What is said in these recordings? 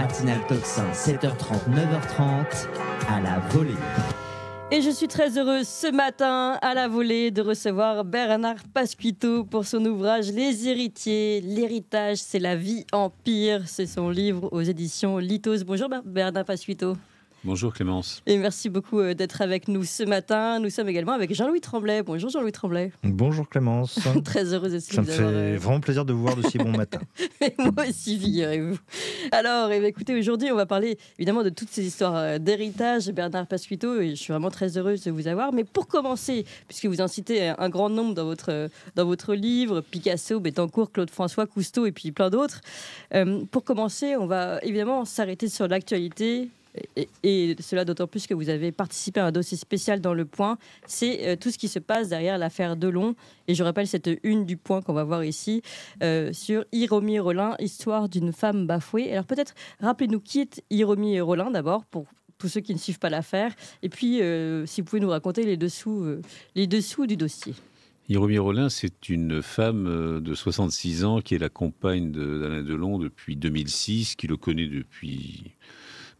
Matinal Toxin, 7h30, 9h30, à la volée. Et je suis très heureuse ce matin, à la volée, de recevoir Bernard Pasquito pour son ouvrage Les héritiers, l'héritage, c'est la vie en pire. C'est son livre aux éditions Litos. Bonjour Bernard Pasquito. Bonjour Clémence. Et merci beaucoup euh, d'être avec nous ce matin. Nous sommes également avec Jean-Louis Tremblay. Bonjour Jean-Louis Tremblay. Bonjour Clémence. Très heureuse avoir. Ça me fait vraiment plaisir de vous voir de si bon matin. Et moi aussi, figurez-vous. Alors, eh écoutez, aujourd'hui, on va parler évidemment de toutes ces histoires euh, d'héritage. Bernard Pasquito, et je suis vraiment très heureuse de vous avoir. Mais pour commencer, puisque vous incitez un grand nombre dans votre, euh, dans votre livre, Picasso, Bettencourt, Claude François, Cousteau et puis plein d'autres, pour commencer, on va évidemment s'arrêter sur l'actualité et, cela d'autant plus que vous avez participé à un dossier spécial dans Le Point, c'est euh, tout ce qui se passe derrière l'affaire Delon. Et je rappelle cette une du Point qu'on va voir ici euh, sur Hiromi Rollin, histoire d'une femme bafouée. Alors peut-être rappelez-nous qui est Hiromi Rollin d'abord pour tous ceux qui ne suivent pas l'affaire, et puis euh, si vous pouvez nous raconter les dessous, les dessous du dossier. Hiromi Rollin, c'est une femme de 66 ans qui est la compagne d'Alain Delon depuis 2006, qui le connaît depuis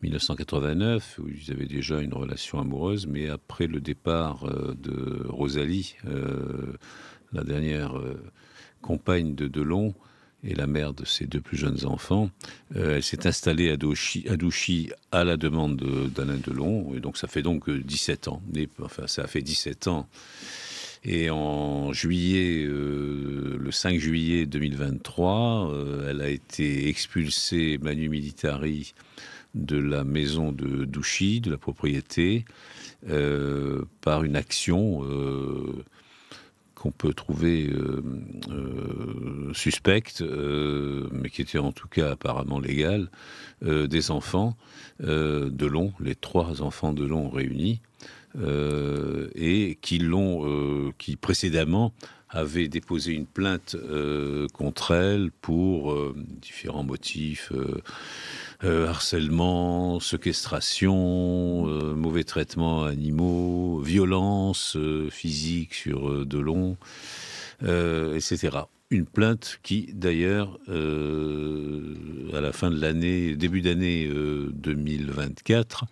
1989, où ils avaient déjà une relation amoureuse, mais après le départ euh, de Rosalie, euh, la dernière euh, compagne de Delon, et la mère de ses deux plus jeunes enfants. elle s'est installée à Douchy, à, à la demande d'Alain Delon, et donc ça fait donc 17 ans. enfin, ça a fait 17 ans. Et en juillet, le 5 juillet 2023, elle a été expulsée manu militari de la maison de Douchy, de la propriété, euh, par une action euh, qu'on peut trouver euh, suspecte, mais qui était en tout cas apparemment légale, des enfants de Long, les trois enfants de Long réunis, et qui l'ont, qui précédemment avait déposé une plainte euh, contre elle pour euh, différents motifs euh, harcèlement, séquestration, mauvais traitement animaux, violence physique sur Delon, etc. Une plainte qui, d'ailleurs, à la fin de l'année, début d'année 2024,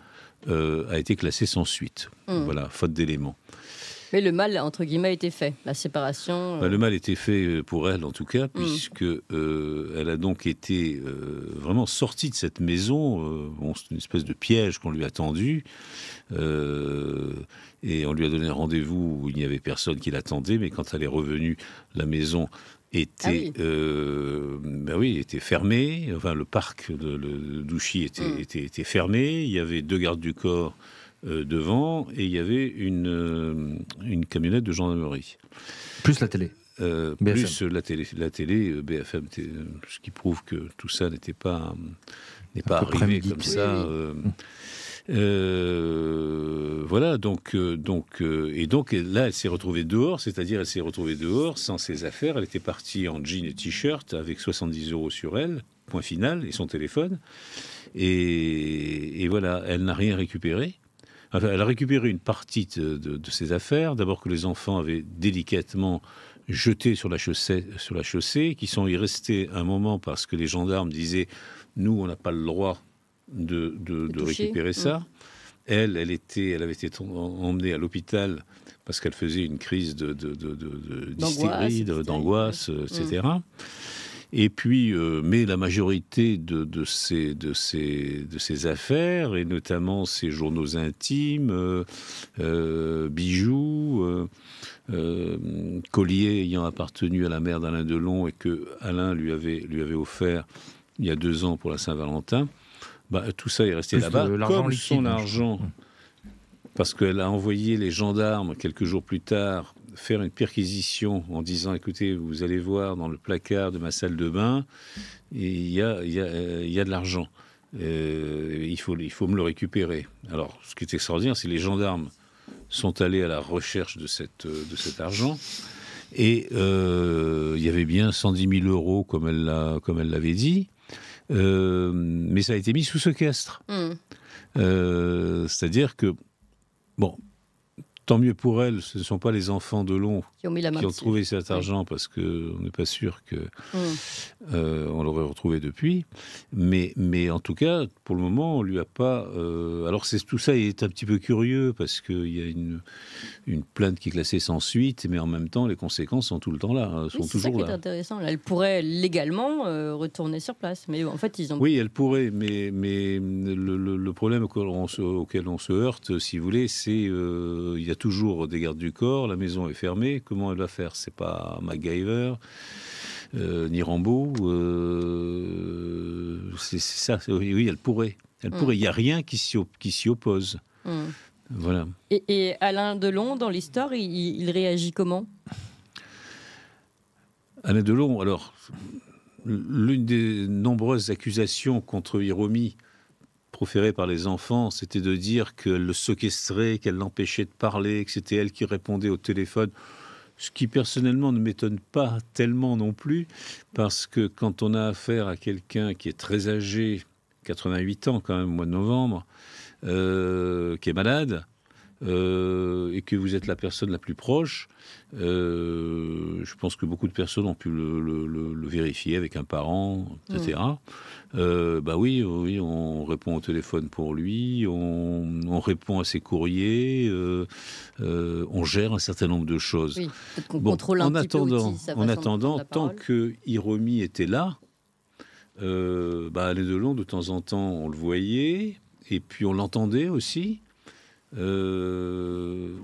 a été classée sans suite. Mmh. Voilà, faute d'éléments. Mais le mal, entre guillemets, était fait. La séparation. Euh. Bah, le mal était fait euh, pour elle, en tout cas, mm. puisque euh, elle a donc été vraiment sortie de cette maison. c'est une espèce de piège qu'on lui a tendu. et on lui a donné un rendez-vous où il n'y avait personne qui l'attendait. Mais quand elle est revenue, la maison était, Ben oui, était fermée. Enfin, le parc de, Douchy mm. était fermé. Il y avait deux gardes du corps euh, devant et il y avait une, euh, une camionnette de gendarmerie. Plus la télé euh, plus la télé, la télé BFM, ce qui prouve que tout ça n'était pas n'est pas arrivé comme ça. voilà, donc donc et donc là, elle s'est retrouvée dehors, c'est-à-dire elle s'est retrouvée dehors sans ses affaires. Elle était partie en jean et t-shirt avec 70 euros sur elle, point final, et son téléphone. et voilà, elle n'a rien récupéré elle a récupéré une partie de, ses affaires, d'abord que les enfants avaient délicatement jeté sur la chaussée, sur la chaussée qui sont y restés un moment parce que les gendarmes disaient nous, on n'a pas le droit de, récupérer ça. Mm. Elle, elle, était, elle avait été emmenée à l'hôpital parce qu'elle faisait une crise de, d'angoisse, euh, etc. Et puis, euh, mais la majorité de, de, ces, de, ces, de affaires, et notamment ces journaux intimes, euh, euh, bijoux, colliers ayant appartenu à la mère d'Alain Delon et que Alain lui avait, lui avait offert il y a deux ans pour la Saint-Valentin, bah, tout ça est resté là-bas, comme son hein. argent. Parce qu'elle a envoyé les gendarmes quelques jours plus tard faire une perquisition en disant écoutez, vous allez voir dans le placard de ma salle de bain, il y a, y, a, euh, y a, de l'argent. Euh, il, faut, il faut me le récupérer. Alors, ce qui est extraordinaire, c'est que les gendarmes sont allés à la recherche de, cette, euh, de cet argent. Et il y avait bien 110 000 euros, comme elle, l'a, comme elle l'avait dit. mais ça a été mis sous séquestre. Hmm. C'est-à-dire que, bon, tant mieux pour elle, ce ne sont pas les enfants de long qui ont, mis la main trouvé cet argent parce qu'on n'est pas sûr que hum. euh, on l'aurait retrouvé depuis. Mais, mais en tout cas, pour le moment, on lui a pas. Euh, alors c'est tout ça est un petit peu curieux parce qu'il y a une, une plainte qui est classée sans suite, mais en même temps, les conséquences sont tout le temps là, hein, sont toujours là. intéressant. elle pourrait légalement euh, retourner sur place, mais en fait, ils ont. Oui, elle pourrait, mais mais le, problème auquel on, se, auquel on se heurte, si vous voulez, c'est il y a toujours des gardes du corps, la maison est fermée, comment elle va faire C'est pas MacGyver, euh, ni Rambo. Euh, c'est ça, oui, elle pourrait. Elle mm. pourrait, il n'y a rien qui s'y oppose. Mm. Voilà. Et, Alain Delon, dans l'histoire, il, réagit comment Alain Delon, alors, l'une des nombreuses accusations contre Hiromi, proférée par les enfants, c'était de dire qu'elle le séquestrait, qu'elle l'empêchait de parler, que c'était elle qui répondait au téléphone. Ce qui personnellement ne m'étonne pas tellement non plus, parce que quand on a affaire à quelqu'un qui est très âgé, 88 ans quand même au mois de novembre, euh, qui est malade, euh, et que vous êtes la personne la plus proche, euh, je pense que beaucoup de personnes ont pu le, vérifier avec un parent, etc. Mm. Euh, bah oui, oui, on répond au téléphone pour lui, on, répond à ses courriers, on gère un certain nombre de choses. contrôle en, attendant, en attendant, tant que Hiromi était là, bah, les de long de temps en temps, on le voyait, et puis on l'entendait aussi. Euh,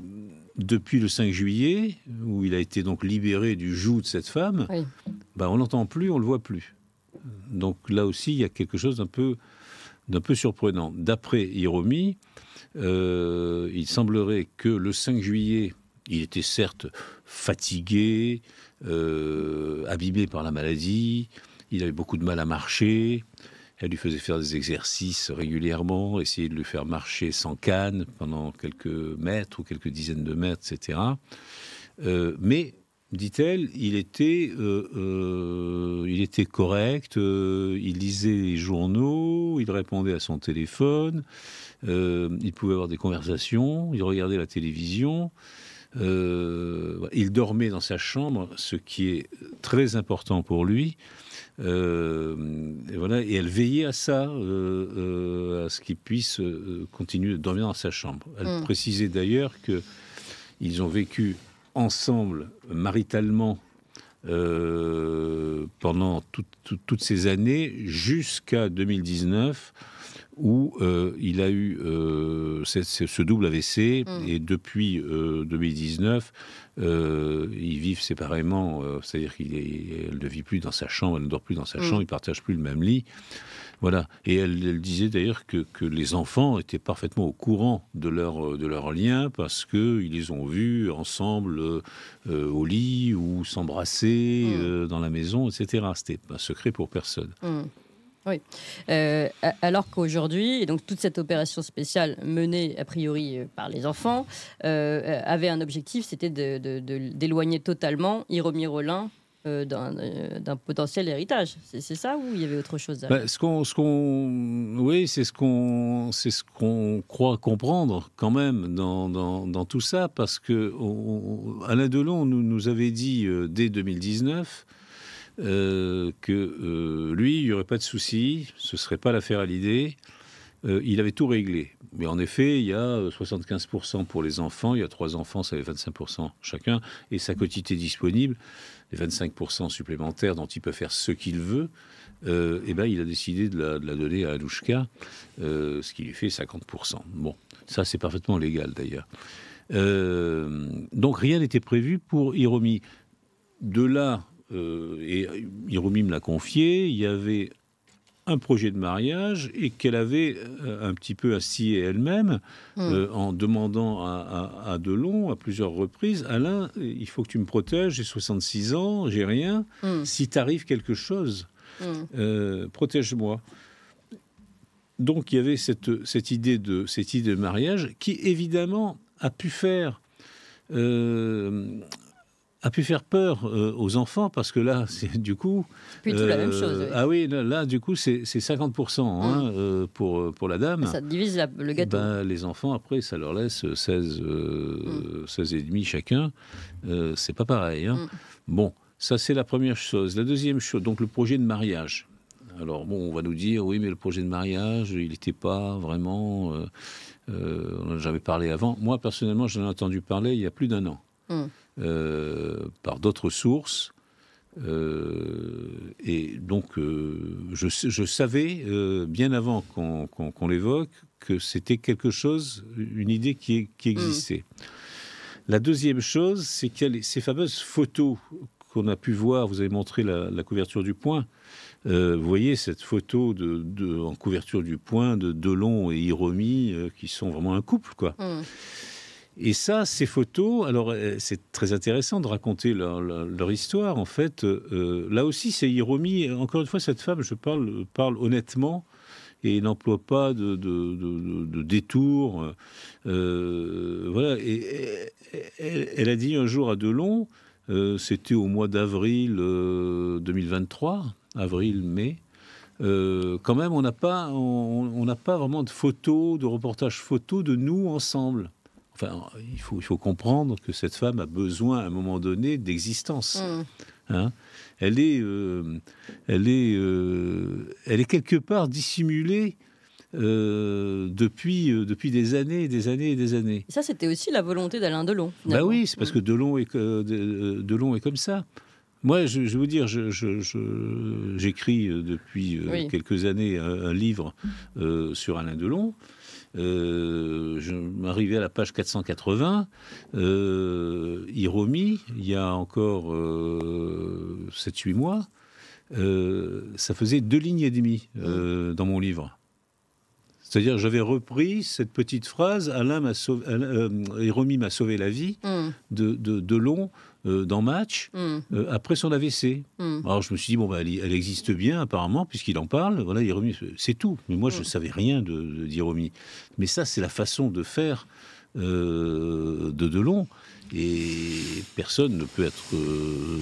depuis le 5 juillet, où il a été donc libéré du joug de cette femme, bah, on n'entend plus, on le voit plus. Donc là aussi, il y a quelque chose d'un peu, d'un peu surprenant. D'après Hiromi, euh, il semblerait que le 5 juillet, il était certes fatigué, euh, abîmé par la maladie, il avait beaucoup de mal à marcher, elle lui faisait faire des exercices régulièrement, essayait de lui faire marcher sans canne pendant quelques mètres ou quelques dizaines de mètres, etc. Euh, mais dit-elle, il était, euh, euh, il était correct, il lisait les journaux, il répondait à son téléphone, il pouvait avoir des conversations, il regardait la télévision, il dormait dans sa chambre, ce qui est très important pour lui. Euh, et voilà, et elle veillait à ça, euh, euh, à ce qu'il puisse continuer de dormir dans sa chambre. Elle mm. précisait d'ailleurs qu'ils ont vécu ensemble, maritalement, pendant toutes ces années jusqu'à 2019 où euh, il a eu euh, ce double AVC mm. et depuis 2019, ils vivent séparément, euh, c'est-à-dire qu'elle ne vit plus dans sa chambre, elle ne dort plus dans sa mm. chambre, ils ne partagent plus le même lit. Voilà. Et elle, disait d'ailleurs que, les enfants étaient parfaitement au courant de leur, de leur lien parce qu'ils les ont vus ensemble au lit ou s'embrasser mm. dans la maison, etc. C'était un secret pour personne. Oui. Euh, alors qu'aujourd'hui, donc toute cette opération spéciale menée a priori euh, par les enfants euh, avait un objectif, c'était d'éloigner de, totalement Hiromi rolin d'un potentiel héritage. C'est ça ou il y avait autre chose derrière bah, oui, c'est ce qu'on, ce qu'on croit comprendre quand même dans, tout ça, parce que Delon nous, avait dit dès 2019 euh, que euh, lui, il n'y aurait pas de souci, ce ne serait pas l'affaire à l'idée. Euh, il avait tout réglé. Mais en effet, il y a 75% pour les enfants, il y a trois enfants, ça fait 25% chacun, et sa quotité disponible, les 25% supplémentaires dont il peut faire ce qu'il veut, eh ben, il a décidé de la, donner à Alouchka, ce qui lui fait 50%. Bon, ça c'est parfaitement légal d'ailleurs. donc rien n'était prévu pour Hiromi. De là euh, et Hiromi me l'a confié, il y avait un projet de mariage et qu'elle avait euh, un petit peu assis elle-même hmm. euh, en demandant à, Delon à plusieurs reprises Alain, il faut que tu me protèges, j'ai 66 ans, j'ai rien. Hmm. Si t'arrive quelque chose, hmm. protège-moi. Donc il y avait cette, cette, idée de, cette idée de mariage qui évidemment a pu faire a pu faire peur euh, aux enfants parce que là, c'est du coup. la même euh, chose. Ah oui, là, du coup, c'est 50% pour, hein, mmh. euh, pour la dame. Ça divise le gâteau. Ben, les enfants, après, ça leur laisse 16, 16 mmh. et demi chacun. c'est pas pareil. Hein. Mmh. Bon, ça, c'est la première chose. La deuxième chose, donc le projet de mariage. Alors, bon, on va nous dire, oui, mais le projet de mariage, il n'était pas vraiment. on en avait parlé avant. Moi, personnellement, j'en ai entendu parler il y a plus d'un an. Euh, par d'autres sources. Euh, et donc, euh, je, savais, bien avant qu'on l'évoque, que c'était quelque chose, une idée qui, mm. existait. La deuxième chose, c'est ces fameuses photos qu'on a pu voir, vous avez montré la, couverture du point. vous voyez cette photo de, en couverture du point de Delon et Hiromi, qui sont vraiment un couple, quoi. Mm. Et ça, ces photos, alors euh, c'est très intéressant de raconter leur, histoire. En fait, euh, euh, là aussi, c'est Hiromi. Encore une fois, cette femme, je parle, parle honnêtement et n'emploie pas de, de, détour. voilà. Et, elle, a dit un jour à Delon, c'était au mois d'avril 2023, avril-mai. quand même, on n'a pas, on, pas vraiment de photos, de reportages photos de nous ensemble. Enfin, il faut, comprendre que cette femme a besoin à un moment donné d'existence. Mm. Hein. elle est, euh, euh, elle est, quelque part dissimulée euh, depuis, depuis des années et des années et des années. ça, c'était aussi la volonté d'Alain Delon. Bah oui, c'est parce mm. que Delon est, Delon est comme ça. Moi, je, je, vais vous dire, j'écris euh, depuis euh, quelques années un, livre euh, sur Alain Delon. Euh, je m'arrivais à la page 480. Iromi, il y a encore 7-8 mois, ça faisait deux lignes et demie mmh. dans mon livre. C'est-à-dire, j'avais repris cette petite phrase Alain m'a sauvé, m'a sauvé la vie mmh. de, Delon. Euh, dans Match mm. euh, après son AVC. Mm. Alors je me suis dit, bon, bah, elle, existe bien apparemment, puisqu'il en parle. Voilà, Hiromi, c'est tout. Mais moi, je ne mm. savais rien de, de Mais ça, c'est la façon de faire euh, de Delon. Et personne ne peut être euh,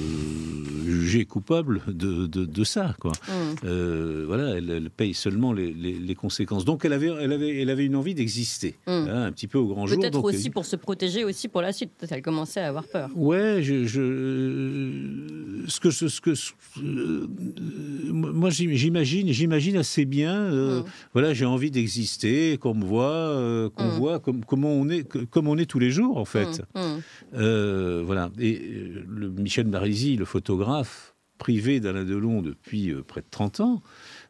jugé coupable de, de, ça, quoi. Mm. Euh, voilà, elle, paye seulement les, les, conséquences. Donc elle avait, elle avait, elle avait une envie d'exister, mm. hein, un petit peu au grand Peut jour. Peut-être aussi pour se protéger aussi pour la suite. Elle commençait à avoir peur. Ouais, je, euh, ce que ce que moi j'imagine, j'imagine assez bien. Mm. Voilà, j'ai envie d'exister, qu'on me voit, qu'on voit comme, comment on est, comme on est tous les jours en fait. Euh, voilà. Et euh, Michel Marisi, le photographe privé d'Alain Delon depuis euh, près de 30 ans,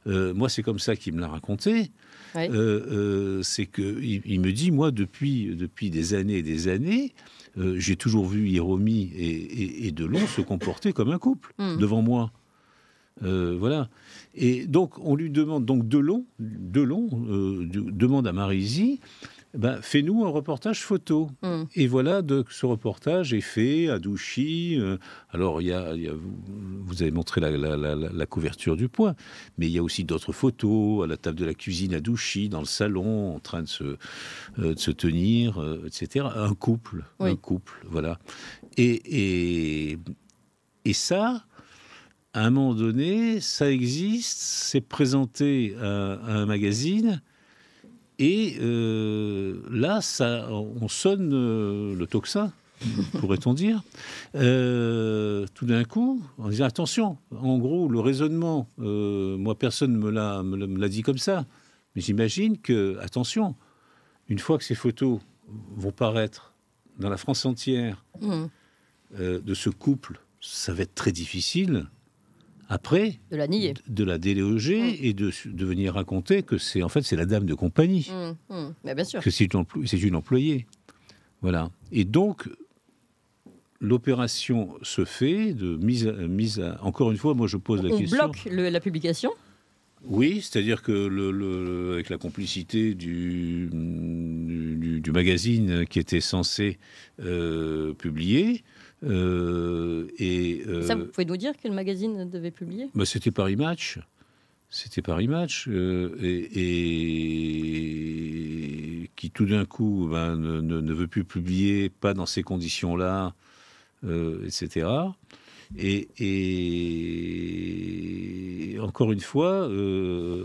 moi, c'est comme ça qu'il me l'a raconté. c'est que il, me dit, moi, depuis, depuis des années et des années, j'ai toujours vu Hiromi et, Delon se comporter comme un couple hmm. devant moi. voilà. Et donc, on lui demande, donc Delon, Delon demande à Marisi ben, fais-nous un reportage photo. Hmm. Et voilà, ce reportage est fait à Douchy. Euh, alors, vous avez montré la, couverture du poids, mais il y a aussi d'autres photos à la table de la cuisine à Douchy, dans le salon, en train de se, euh, tenir, euh, etc. Un couple, un couple, voilà. Et, et, et ça, à un moment donné, ça existe, c'est présenté à un magazine et euh, là, ça, on sonne euh, le tocsin, pourrait-on dire, euh, tout d'un coup, en disant attention, en gros, le raisonnement, moi personne ne me l'a dit comme ça, mais j'imagine que, attention, une fois que ces photos vont paraître dans la France entière mmh. de ce couple, ça va être très difficile après de la nier, de, la déloger mm. et de, venir raconter que c'est en fait c'est la dame de compagnie, mm. Mm. Mais bien sûr. que c'est une, employée, voilà. Et donc l'opération se fait de mise à, mise encore une fois, moi je pose la question. On bloque la publication. Oui, c'est-à-dire que avec la complicité du, du, magazine qui était censé euh, publier, euh, et, euh, Ça, vous pouvez nous dire quel magazine devait publier bah, C'était Paris Match. C'était Paris Match. Euh, et, qui, tout d'un coup, ben, ne, veut plus publier, pas dans ces conditions-là, etc. Et, encore une fois,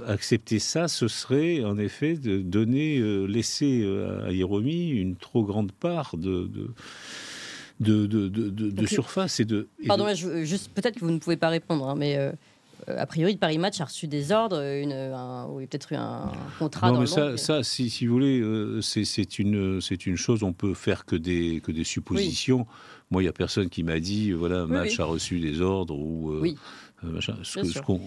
accepter ça, ce serait en effet de donner, laisser à Hiromi une trop grande part de de, surface et de. pardon, juste peut-être que vous ne pouvez pas répondre, hein, mais. Euh, a priori, Paris Match a reçu des ordres, une, y ou peut-être eu un contrat. Non, dans mais le ça, ça si, vous voulez, euh, c'est une, une chose, on peut faire que des, que des suppositions. Moi, il n'y a personne qui m'a dit, voilà, Match a reçu des ordres, ou. Euh, oui. Machin, ce, qu'on.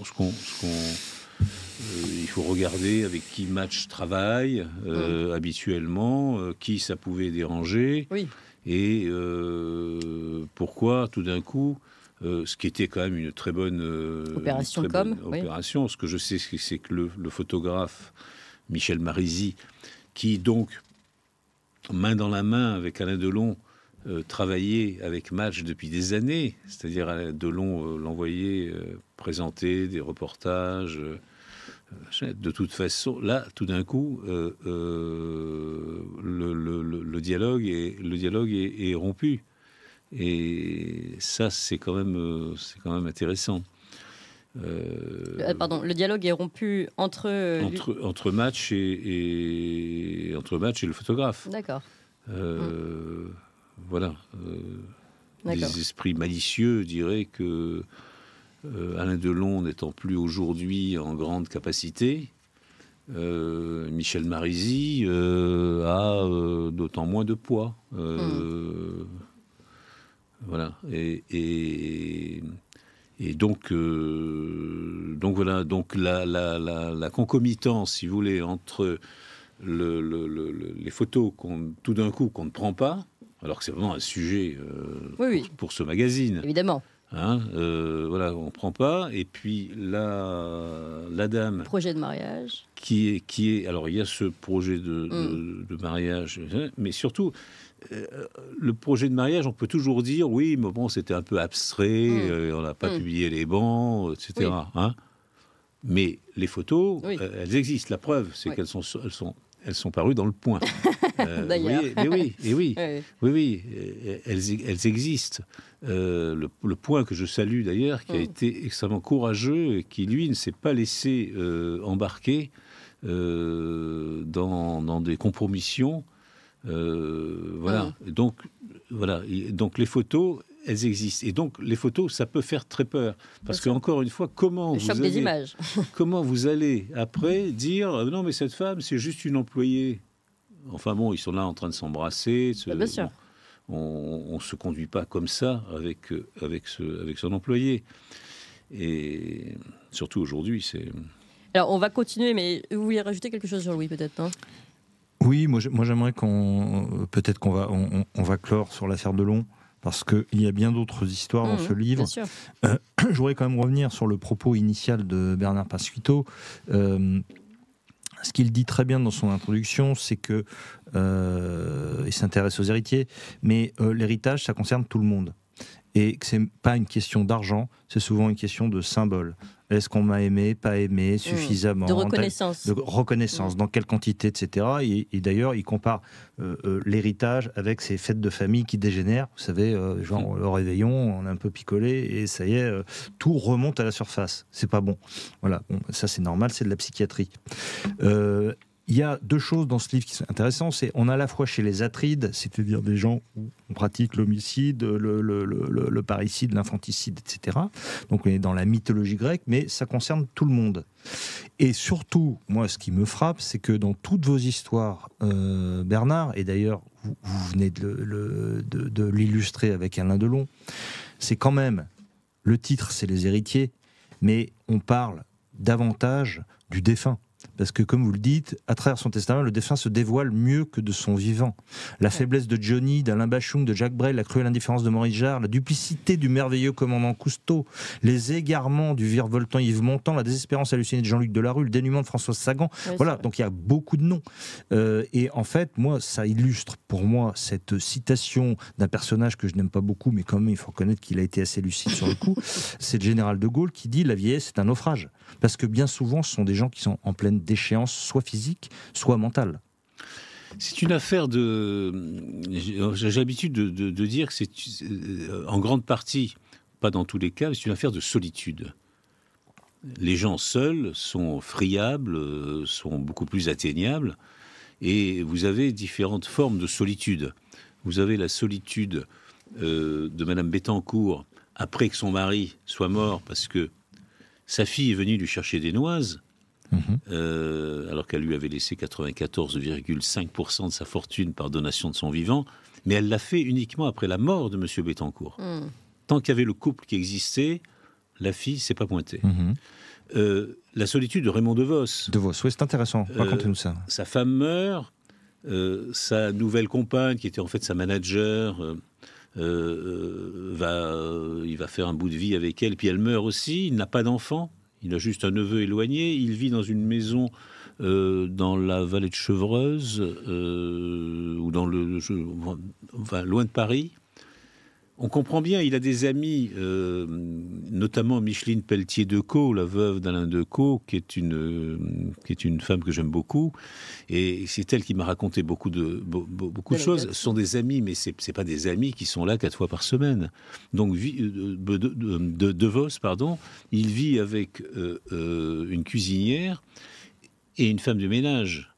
il faut regarder avec qui match travaille mmh. habituellement, qui ça pouvait déranger. Oui et euh, pourquoi tout d'un coup, euh, ce qui était quand même une très bonne euh, opération, opération. ce que je sais, c'est que le, le, photographe Michel Marisi, qui donc, main dans la main avec Alain Delon, travaillait avec Match depuis des années, c'est-à-dire Alain Delon l'envoyait présenter des reportages euh, de toute façon, là, tout d'un coup, euh, euh, le, dialogue est, le dialogue est, rompu. Et ça, c'est quand même, c'est quand même intéressant. Pardon, le dialogue est rompu entre entre, match et, entre match et le photographe. D'accord. Mm. Voilà. Les esprits malicieux diraient que euh, Alain Delon n'étant plus aujourd'hui en grande capacité, euh, Michel Marisi euh, a d'autant moins de poids. Voilà. Et, donc, donc voilà, donc la, concomitance, si vous voulez, entre les photos qu'on, tout d'un coup qu'on ne prend pas, alors que c'est vraiment un sujet pour, ce magazine. Évidemment. Hein, euh, voilà, on prend pas. Et puis la, la dame. Projet de mariage. Qui est, qui est. Alors il y a ce projet de, mm. mariage, mais surtout. Euh, le projet de mariage, on peut toujours dire oui, mais bon, c'était un peu abstrait, mm. euh, on n'a pas mm. publié les bancs, etc. Hein. mais les photos, elles existent. La preuve, c'est qu'elles sont, sont elles sont parues dans le point. Euh, oui, oui, et oui, oui, oui, elles, existent. Euh, le, point que je salue d'ailleurs, qui a mm. été extrêmement courageux et qui, lui, ne s'est pas laissé euh, embarquer dans, des compromissions. voilà. Mm. Donc, voilà. donc, les photos, elles existent. Et donc, les photos, ça peut faire très peur. Parce que, encore une fois, comment vous, allez, des images. comment vous allez après dire euh, non, mais cette femme, c'est juste une employée Enfin bon, ils sont là en train de s'embrasser. Bah, bien sûr. On se conduit pas comme ça avec, euh, avec, ce, avec son employé. Et surtout aujourd'hui, c'est. Alors, on va continuer, mais vous voulez rajouter quelque chose, sur louis peut-être Oui, moi, j'aimerais qu'on. Euh, peut-être qu'on va, on, on, va clore sur l'affaire de Long parce qu'il y a bien d'autres histoires dans mmh, ce livre. Euh, je voudrais quand même revenir sur le propos initial de Bernard Pasquito. Euh, ce qu'il dit très bien dans son introduction, c'est que, euh, il s'intéresse aux héritiers, mais l'héritage, ça concerne tout le monde et que c'est pas une question d'argent, c'est souvent une question de symbole. Est-ce qu'on m'a aimé, pas aimé, mm. suffisamment De reconnaissance. De reconnaissance, mm. dans quelle quantité, etc. Et, d'ailleurs, il compare euh, euh, l'héritage avec ces fêtes de famille qui dégénèrent. Vous savez, euh, genre mm. le réveillon, on a un peu picolé et ça y est, tout remonte à la surface. C'est pas bon. Voilà, ça c'est normal, c'est de la psychiatrie il y a deux choses dans ce livre qui sont intéressantes. C'est on a à la fois chez les atrides, c'est-à-dire des gens où on pratique l'homicide, le, le, parricide, l'infanticide, etc. Donc on est dans la mythologie grecque, mais ça concerne tout le monde. Et surtout, moi, ce qui me frappe, c'est que dans toutes vos histoires, euh, Bernard, et d'ailleurs vous, venez de, de, de l'illustrer avec Alain Delon, c'est quand même le titre, c'est les héritiers, mais on parle davantage du défunt. Parce que, comme vous le dites, à travers son testament, le défunt se dévoile mieux que de son vivant. La faiblesse de Johnny, d'Alain Bachung, de Jacques Brel, la cruelle indifférence de Maurice Jarre, la duplicité du merveilleux commandant Cousteau, les égarements du virevoltant Yves Montand, la désespérance hallucinée de Jean-Luc Delarue, le dénuement de François Sagan. voilà, donc il y a beaucoup de noms. Euh, et en fait, moi, ça illustre pour moi cette citation d'un personnage que je n'aime pas beaucoup, mais quand même, il faut reconnaître qu'il a été assez lucide sur le coup. C'est le général de Gaulle qui dit La vieillesse, c'est un naufrage. Parce que bien souvent, ce sont des gens qui sont en pleine déchéance, soit physique, soit mentale. C'est une affaire de. J'ai l'habitude de, dire que c'est euh, en grande partie, pas dans tous les cas, c'est une affaire de solitude. Les gens seuls sont friables, euh, sont beaucoup plus atteignables, et vous avez différentes formes de solitude. Vous avez la solitude euh, de Madame Bettencourt après que son mari soit mort parce que sa fille est venue lui chercher des noises Mhm. Euh, alors qu'elle lui avait laissé 94,5% de sa fortune par donation de son vivant, mais elle l'a fait uniquement après la mort de M. Bettencourt. Hmm. Tant qu'il y avait le couple qui existait, la fille s'est pas pointée. Mhm. Euh, la solitude de Raymond DeVos. DeVos, oui, c'est intéressant. Euh, Racontez-nous ça. Sa femme meurt, sa nouvelle compagne, qui était en fait sa manager, va, il va faire un bout de vie avec elle, puis elle meurt aussi, il n'a pas d'enfant. Il a juste un neveu éloigné. Il vit dans une maison euh, dans la vallée de Chevreuse euh, ou dans le, enfin, loin de Paris on comprend bien, il a des amis, euh, notamment Micheline Pelletier-Decaux, la veuve d'Alain Decaux, qui est, une, euh, qui est une femme que j'aime beaucoup. Et c'est elle qui m'a raconté beaucoup de, beaucoup de choses. Ce sont des amis, mais ce n'est pas des amis qui sont là quatre fois par semaine. Donc, euh, de, de, Vos, pardon, il vit avec une cuisinière et une femme de ménage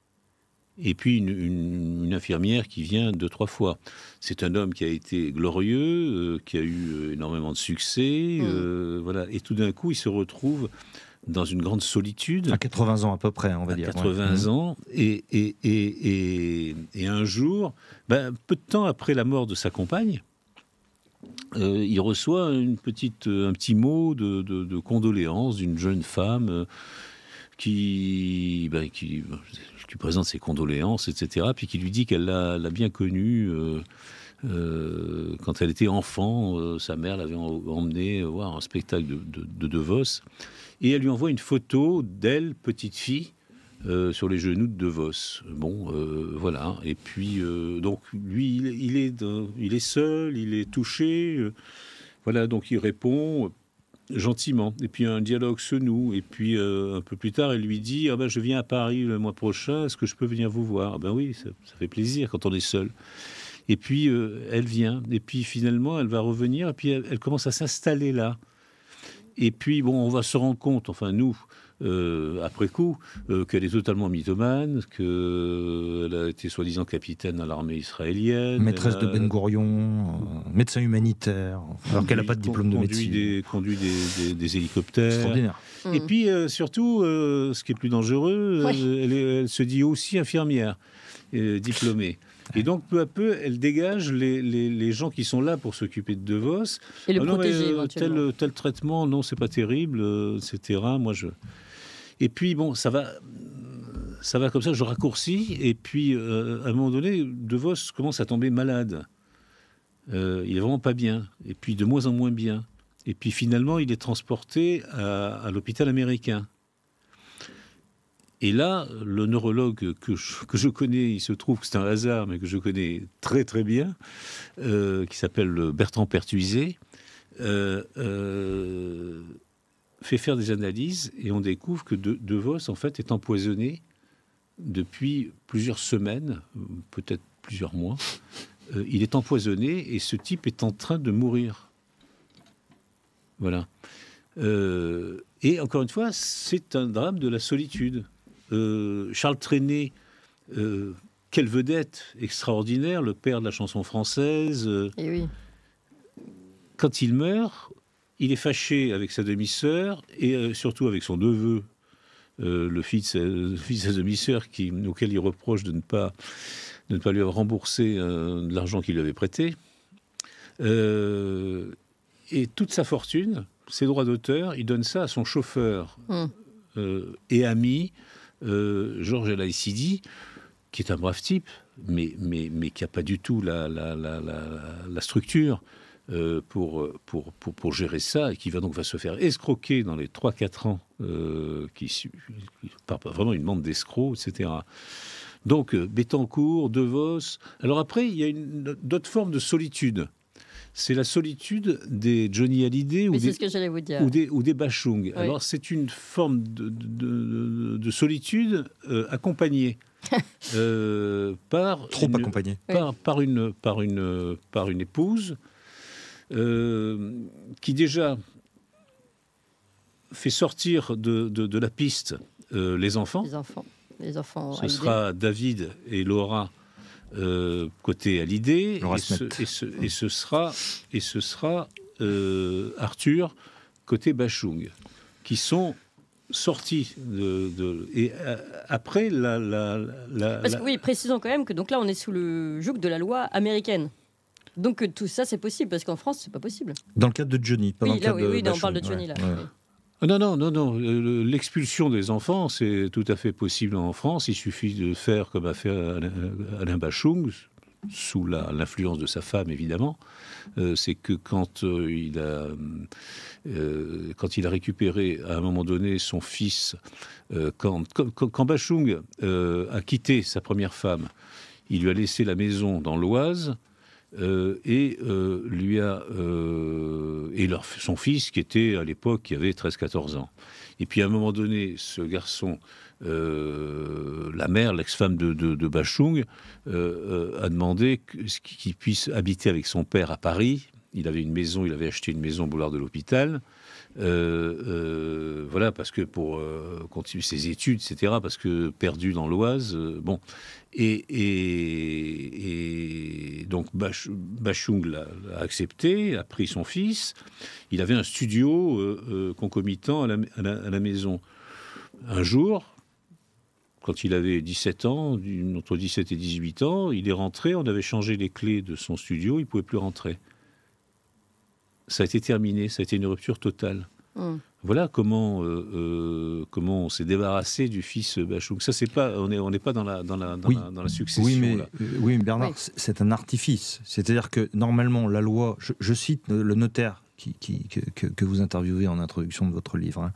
et puis une, infirmière qui vient deux, trois fois. C'est un homme qui a été glorieux, euh, qui a eu euh, énormément de succès, mm. euh, voilà. Et tout d'un coup, il se retrouve dans une grande solitude. À 80 ans à peu près, on va à dire. 80 mm. ans, et, et, et, et, un jour, ben, peu de temps après la mort de sa compagne, il reçoit une petite, un petit mot de, de, de condoléance d'une jeune femme ben, qui, présente ses condoléances, etc., puis qui lui dit qu'elle l'a bien connue euh, euh, quand elle était enfant, euh, sa mère l'avait emmenée voir un spectacle de, de, Vos, et elle lui envoie une photo d'elle, petite fille, sur les genoux de Vos. Bon, voilà. Et puis, donc, lui, est, il est seul, il est touché. voilà, donc il répond gentiment. Et puis un dialogue se noue. Et puis euh, un peu plus tard, elle lui dit ah ben, Je viens à Paris le mois prochain, est-ce que je peux venir vous voir ah Ben oui, ça, fait plaisir quand on est seul. Et puis euh, elle vient. Et puis finalement, elle va revenir. Et puis elle, elle commence à s'installer là. Et puis bon, on va se rendre compte, enfin nous, euh, après coup, euh, qu'elle est totalement mythomane, qu'elle euh, a été soi-disant capitaine à l'armée israélienne. Maîtresse de Ben Gurion, médecin humanitaire, alors qu'elle n'a pas de diplôme de médecine. conduit des, hélicoptères. Extraordinaire. Et mm. puis, surtout, ce qui est plus dangereux, elle, se dit aussi infirmière, diplômée. Et donc, peu à peu, elle dégage les, gens qui sont là pour s'occuper de DeVos. Et le ah protéger tel, traitement, non, c'est pas terrible, c'est etc. Moi, je, et puis, bon, ça va, ça va comme ça, je raccourcis. Et puis, euh, à un moment donné, De Vos commence à tomber malade. Euh, il est vraiment pas bien. Et puis, de moins en moins bien. Et puis, finalement, il est transporté à, l'hôpital américain. Et là, le neurologue que je, que je, connais, il se trouve que c'est un hasard, mais que je connais très très bien, euh, qui s'appelle Bertrand Pertuiset, fait faire des analyses et on découvre que de, Vos, en fait, est empoisonné depuis plusieurs semaines, peut-être plusieurs mois. Euh, il est empoisonné et ce type est en train de mourir. Voilà. Euh, et encore une fois, c'est un drame de la solitude. Euh, Charles Trenet, quelle vedette extraordinaire, le père de la chanson française. Et eh oui. Quand il meurt, il est fâché avec sa demi-sœur et euh, surtout avec son neveu, euh, euh, le, fils, de sa demi-sœur, auquel il reproche de ne pas, lui avoir remboursé de l'argent qu'il lui avait prêté. et toute sa fortune, ses droits d'auteur, il donne ça à son chauffeur hum. et ami, Georges dit qui est un brave type, mais, qui n'a pas du tout la, la structure euh, pour, pour, pour, pour, gérer ça et qui va donc va se faire escroquer dans les 3-4 ans euh, qui, par, vraiment une bande d'escrocs, etc. Donc euh, de Vos Alors après, il y a d'autres formes de solitude. C'est la solitude des Johnny Hallyday ou des, ou des, Bachung. Alors c'est une forme de, de, solitude accompagnée. par par, une, par, une, par une épouse euh, qui déjà fait sortir de, la piste euh, les enfants. Les enfants. Les enfants ce sera David et Laura euh, côté à l'idée, et, ce, sera, et ce sera Arthur côté Bachung, qui sont sortis de, et après la, Parce que, oui, précisons quand même que donc là on est sous le joug de la loi américaine. Donc euh, tout ça, c'est possible, parce qu'en France, c'est pas possible. Dans le cadre de Johnny, pas dans le oui, oui, non, on parle de Johnny, là. Ah, non, non, non, non. Euh, l'expulsion des enfants, c'est tout à fait possible en France. Il suffit de faire comme a fait Alain euh, Bachung, sous l'influence de sa femme, évidemment. c'est que quand, il a, quand il a récupéré, à un moment donné, son fils, quand, quand, quand Bachung a quitté sa première femme, il lui a laissé la maison dans l'Oise. Euh, et euh, lui a euh, et leur, son fils qui était à l'époque qui avait 13-14 ans. Et puis à un moment donné, ce garçon, la mère, l'ex-femme de, de Bachung, a demandé qu'il puisse habiter avec son père à Paris. Il avait une maison, il avait acheté une maison au boulevard de l'hôpital. voilà, parce que pour continuer ses études, etc., parce que perdu dans l'Oise, bon. Et, donc Bachung l'a accepté, a pris son fils. Il avait un studio euh, euh, concomitant à la, maison. Un jour, quand il avait 17 ans, entre 17 et 18 ans, il est rentré, on avait changé les clés de son studio, il pouvait plus rentrer. Ça a été terminé, ça a été une rupture totale. Hum. Voilà comment, euh, euh, comment on s'est débarrassé du fils Bachung. Ça, c'est pas, on n'est on pas dans la, dans la, dans succession. Euh, oui, mais, Oui, Bernard, c'est un artifice. C'est-à-dire que normalement, la loi, je, cite le notaire que, vous interviewez en introduction de votre livre. Hein.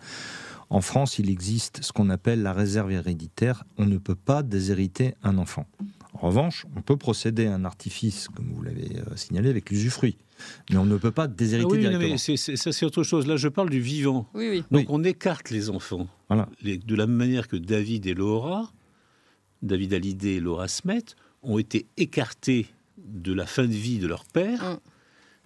En France, il existe ce qu'on appelle la réserve héréditaire. On ne peut pas déshériter un enfant. En revanche, on peut procéder à un artifice, comme vous l'avez signalé, avec l'usufruit mais on ne peut pas déshériter ah oui, Mais ça, c'est autre chose. Là, je parle du vivant. Donc, on écarte les enfants. de la même manière que David et Laura, David Hallyday et Laura Smet, ont été écartés de la fin de vie de leur père. Hum.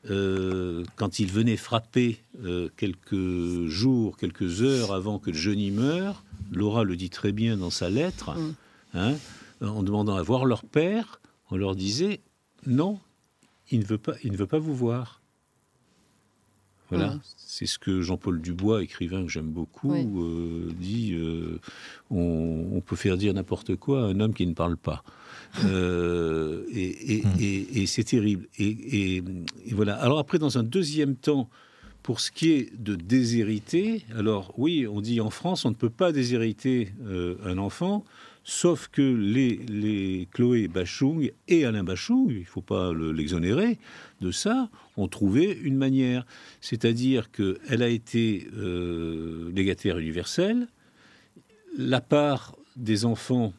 Euh, quand ils venaient frapper euh, quelques jours, quelques heures avant que Johnny meure, Laura le dit très bien dans sa lettre, hum. hein, en demandant à voir leur père, on leur disait non, il ne veut pas, il ne veut pas vous voir. Voilà, ah. c'est ce que Jean-Paul Dubois, écrivain que j'aime beaucoup, euh, dit. Euh, on, peut faire dire n'importe quoi à un homme qui ne parle pas. Euh, hmm. et, et c'est terrible. Et, voilà. Alors après, dans un deuxième temps, pour ce qui est de déshériter, alors oui, on dit en France, on ne peut pas déshériter un enfant. Sauf que les, Chloé Bachung et Alain Bachung, il ne faut pas l'exonérer de ça, ont trouvé une manière. C'est-à-dire qu'elle a été euh, légataire universelle. La part des enfants,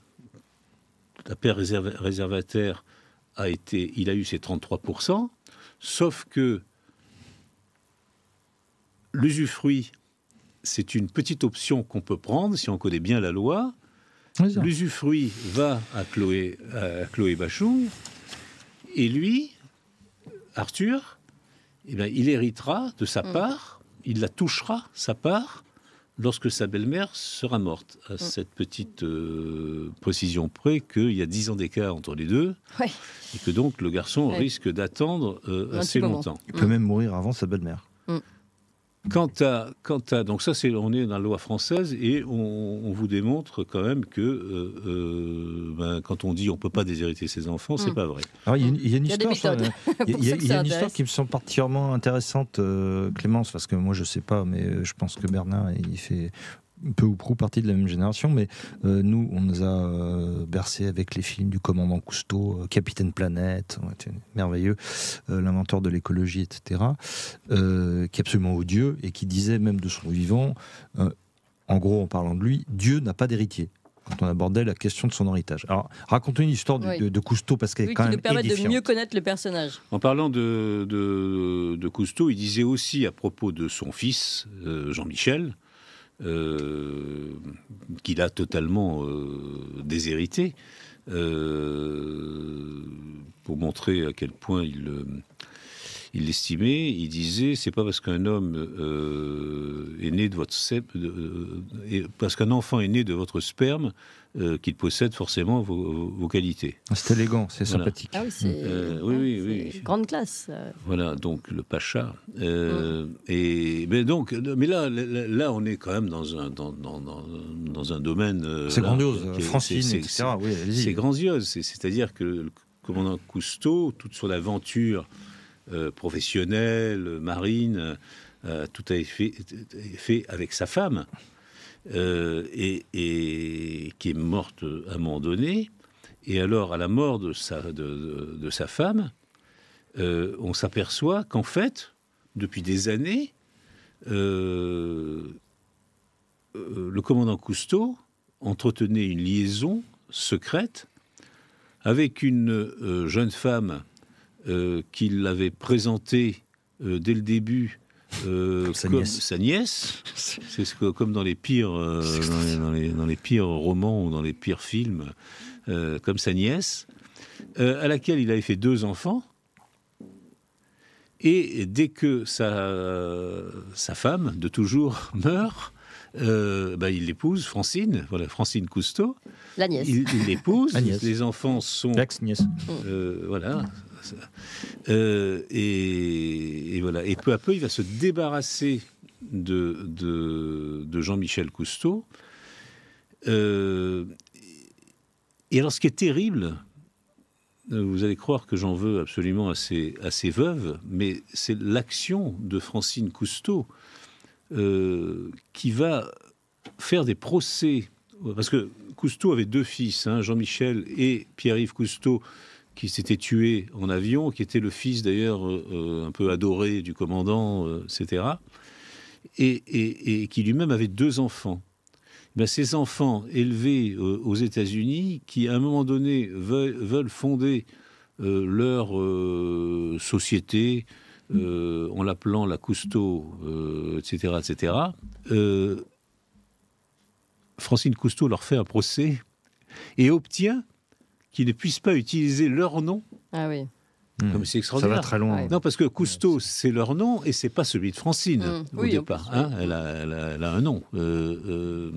la paire réservataire, a été, il a eu ses 33%. Sauf que l'usufruit, c'est une petite option qu'on peut prendre si on connaît bien la loi. L'usufruit va à Chloé, à Chloé et lui, Arthur, eh il héritera de sa mm. part, il la touchera, sa part, lorsque sa belle-mère sera morte. À mm. cette petite euh, précision près qu'il y a dix ans d'écart entre les deux, et que donc le garçon risque d'attendre euh, assez longtemps. Il peut même mourir avant sa belle-mère. Mm. Quant à, donc ça, on est dans la loi française et on, vous démontre quand même que euh, euh, ben, quand on dit on peut pas déshériter ses enfants, c'est n'est hmm. pas vrai. il y, a une histoire, il y a, une histoire qui me semble particulièrement intéressante, euh, Clémence, parce que moi je sais pas, mais je pense que Bernard il fait peu ou prou partie de la même génération, mais euh, nous, on nous a euh, bercé avec les films du commandant Cousteau, euh, Capitaine Planète, merveilleux, l'inventeur de l'écologie, etc., qui est absolument odieux et qui disait même de son vivant, en gros en parlant de lui, Dieu n'a pas d'héritier quand on abordait la question de son héritage. Alors, racontez une histoire de, Cousteau, parce qu'elle est quand qui nous permet de mieux connaître le personnage. En parlant de, de, Cousteau, il disait aussi à propos de son fils, Jean-Michel, euh, qu'il a totalement euh, déshérité, euh, pour montrer à quel point il il l'estimait, il disait, c'est pas parce qu'un homme euh, est né de votre euh, parce qu'un enfant est né de votre sperme euh, qu'il possède forcément vos, qualités. Ah, c'est élégant, c'est sympathique. Ah oui, oui, ah, oui, grande classe. Voilà, donc le pacha. Et mais donc, mais là, là, on est quand même dans un dans, dans, dans un domaine. c'est grandiose, Francine, c'est, etc. C'est, grandiose, c'est, à dire que le commandant Cousteau, toute son aventure euh, professionnelle, marine, euh, tout a été fait, avec sa femme, euh, et, qui est morte à un moment donné. Et alors, à la mort de sa, femme, on s'aperçoit qu'en fait, depuis des années, le commandant Cousteau entretenait une liaison secrète avec une jeune femme euh, qu'il avait présenté euh, dès le début euh, comme sa nièce. C'est comme dans les pires, dans, les, pires romans ou dans les pires films, comme sa nièce, à laquelle il avait fait deux enfants. Et dès que sa, sa femme, de toujours, meurt, bah, il l'épouse, Francine, voilà, Francine Cousteau. La nièce. Il l'épouse, les enfants sont... L'ex-nièce. voilà, euh, et, voilà. Et peu à peu, il va se débarrasser de, de, Jean-Michel Cousteau. Euh, et alors, ce qui est terrible, vous allez croire que j'en veux absolument à ces, à ces veuves, mais c'est l'action de Francine Cousteau euh, qui va faire des procès. Parce que Cousteau avait deux fils, hein, Jean-Michel et Pierre-Yves Cousteau, qui s'était tué en avion, qui était le fils d'ailleurs euh, euh, un peu adoré du commandant, euh, etc., et, qui lui-même avait deux enfants. Eh ces enfants élevés aux États-Unis, qui à un moment donné veulent, veulent fonder leur société en l'appelant la Cousteau, etc., etc., Francine Cousteau leur fait un procès et obtient qui ne puissent pas utiliser leur nom. Ah oui. Hmm. c'est extraordinaire. Ça va très loin. Non, parce que Cousteau, c'est leur nom et c'est pas celui de Francine hmm. au départ. Hein. elle, a, un nom. Euh, euh,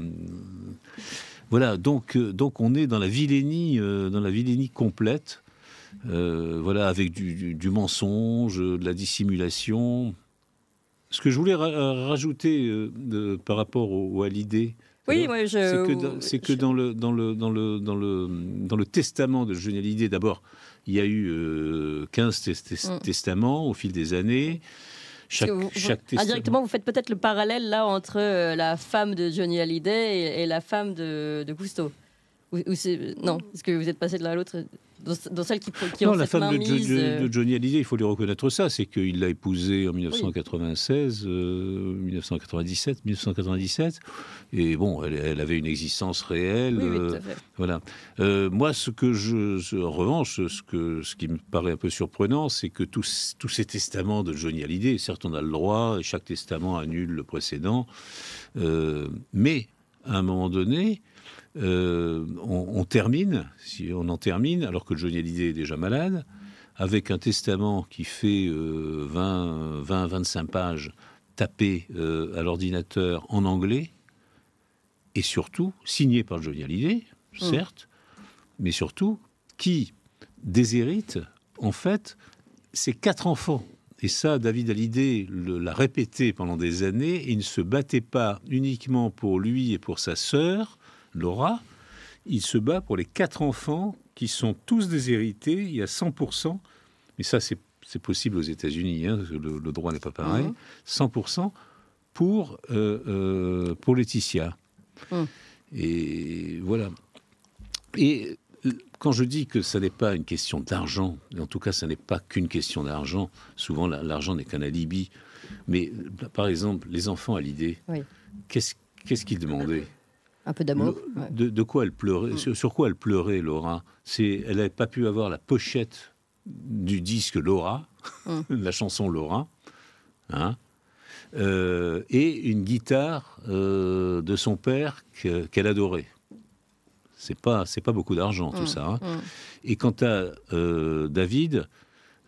voilà, donc, euh, donc on est dans la vilénie, dans la vilénie complète. voilà, avec du, mensonge, de la dissimulation. Ce que je voulais rajouter par rapport à l'idée oui, moi je. C'est que, dans, le, dans, le, dans, le, dans, le, dans le testament de Johnny Hallyday, d'abord, il y a eu 15 euh, mm. testaments au fil des années. Chaque, vous, indirectement, ah, vous faites peut-être le parallèle là entre euh, la femme de Johnny Hallyday et, la femme de, de Cousteau. Ou, est non, ce que vous êtes passé de l'un à l'autre dans, celle qui, qui la femme euh. de, Johnny Hallyday, il faut lui reconnaître ça, c'est qu'il l'a épousée en 1996, 1997, 1997, et bon, elle, avait une existence réelle. Euh, voilà. Euh, moi, ce que je, en revanche, ce que ce qui me paraît un peu surprenant, c'est que tous tous ces testaments de Johnny Hallyday, certes, on a le droit, chaque testament annule le précédent, mais à un moment donné, euh, on, termine, si on en termine, alors que Johnny Hallyday est déjà malade, avec un testament qui fait 20-25 euh, pages tapées euh, à l'ordinateur en anglais, et surtout signé par Johnny Hallyday, mm. certes, mais surtout qui déshérite en fait ses quatre enfants. Et ça, David Hallyday l'a répété pendant des années. Il ne se battait pas uniquement pour lui et pour sa sœur, Laura, il se bat pour les quatre enfants qui sont tous déshérités. Il y a 100%, mais ça c'est possible aux États-Unis, hein, le, le, droit n'est pas pareil, 100% mhm. pour, euh, euh, pour Laetitia. Mhm. Et voilà. Et euh, quand je dis que ça n'est pas une question d'argent, en tout cas, ça n'est pas qu'une question d'argent. Souvent, l'argent n'est qu'un alibi. Mais par exemple, les enfants à l'idée, qu'est-ce qu'ils demandaient un peu d'amour. De, quoi elle pleurait mm. sur, quoi elle pleurait, Laura C'est elle n'avait pas pu avoir la pochette du disque Laura, mm. la chanson Laura, hein, euh, et une guitare euh, de son père qu'elle adorait. C'est pas c'est pas beaucoup d'argent tout mm. ça. Hein. Et quant à euh, David,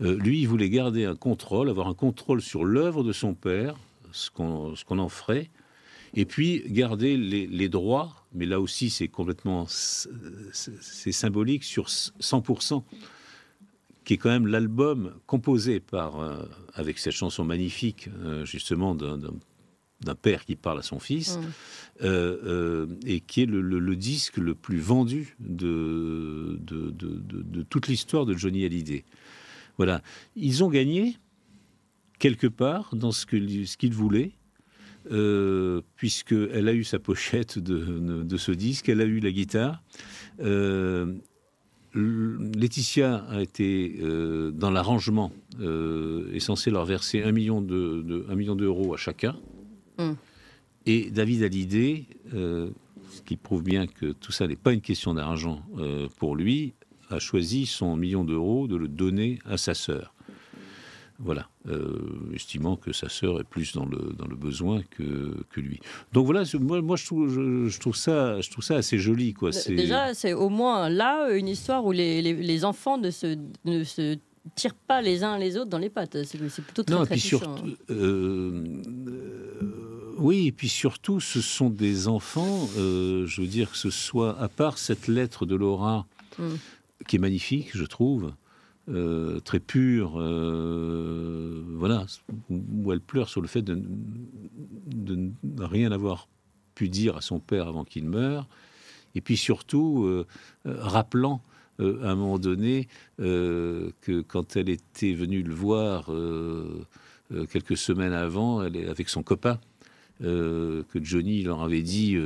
lui, il voulait garder un contrôle, avoir un contrôle sur l'œuvre de son père, ce qu'on en ferait. Et puis, garder les, droits, mais là aussi, c'est complètement euh, c'est symbolique, sur 100%, qui est quand même l'album composé par, euh, avec cette chanson magnifique, euh, justement, d'un père qui parle à son fils, mmh. et qui est le, disque le plus vendu de, de, toute l'histoire de Johnny Hallyday. Voilà. Ils ont gagné, quelque part, dans ce qu'ils ce qu'ils voulaient euh, puisqu'elle a eu sa pochette de, ce disque, elle a eu la guitare. Euh, Laetitia a été euh, dans l'arrangement est censée leur verser un million d'euros à chacun. Mm. Et David Hallyday, ce qui prouve bien que tout ça n'est pas une question d'argent pour lui, a choisi son million d'euros de le donner à sa sœur. Voilà, euh, estimant que sa sœur est plus dans le, dans le besoin que, lui. Donc voilà, moi, je, trouve, ça, je trouve ça assez joli. Quoi. Déjà, c'est au moins là euh, une histoire où les, enfants ne se, ne se tirent pas les uns les autres dans les pattes. C'est plutôt très, Surtout, hein. euh, euh, oui, et puis surtout, ce sont des enfants, je veux dire que ce soit, à part cette lettre de Laura, mm. qui est magnifique, je trouve, euh, très pure, euh, voilà, où elle pleure sur le fait de, ne rien avoir pu dire à son père avant qu'il meure, et puis surtout euh, rappelant à un moment donné que quand elle était venue le voir quelques semaines avant, elle avec son copain, que Johnny leur avait dit,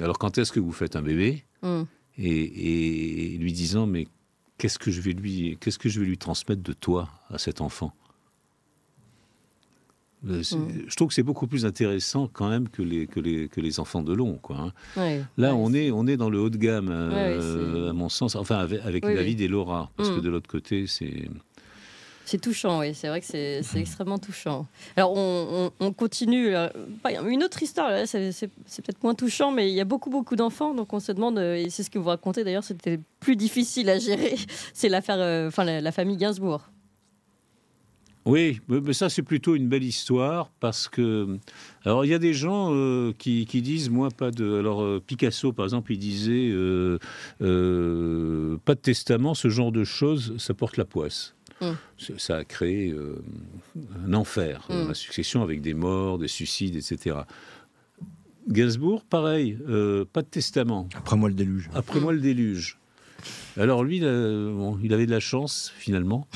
alors quand est-ce que vous faites un bébé hum. et lui disant, mais qu'est-ce que je vais lui, qu'est-ce que je vais lui transmettre de toi à cet enfant euh, mm. je trouve que c'est beaucoup plus intéressant quand même que les, que les, que les enfants de long. Quoi, hein. Là, on, est... on est dans le haut de gamme, euh, à mon sens, enfin avec, David et Laura, parce que mm. de l'autre côté, c'est... C'est touchant, oui. C'est vrai que c'est extrêmement touchant. Alors, on, continue. Une autre histoire, c'est peut-être moins touchant, mais il y a beaucoup, beaucoup d'enfants. Donc, on se demande, euh, et c'est ce que vous racontez d'ailleurs, c'était plus difficile à gérer. C'est l'affaire, euh, enfin, la, famille Gainsbourg. Oui, mais ça, c'est plutôt une belle histoire parce que. Alors, il y a des gens euh, qui, disent, moi, pas de. Alors, Picasso, par exemple, il disait pas de testament, ce genre de choses, ça porte la poisse. Mm. Ça a créé euh, un enfer, mm. euh, la succession avec des morts, des suicides, etc. Gainsbourg, pareil, euh, pas de testament. Après moi le déluge. Après moi le mm. déluge. Alors lui, il, avait de la chance finalement,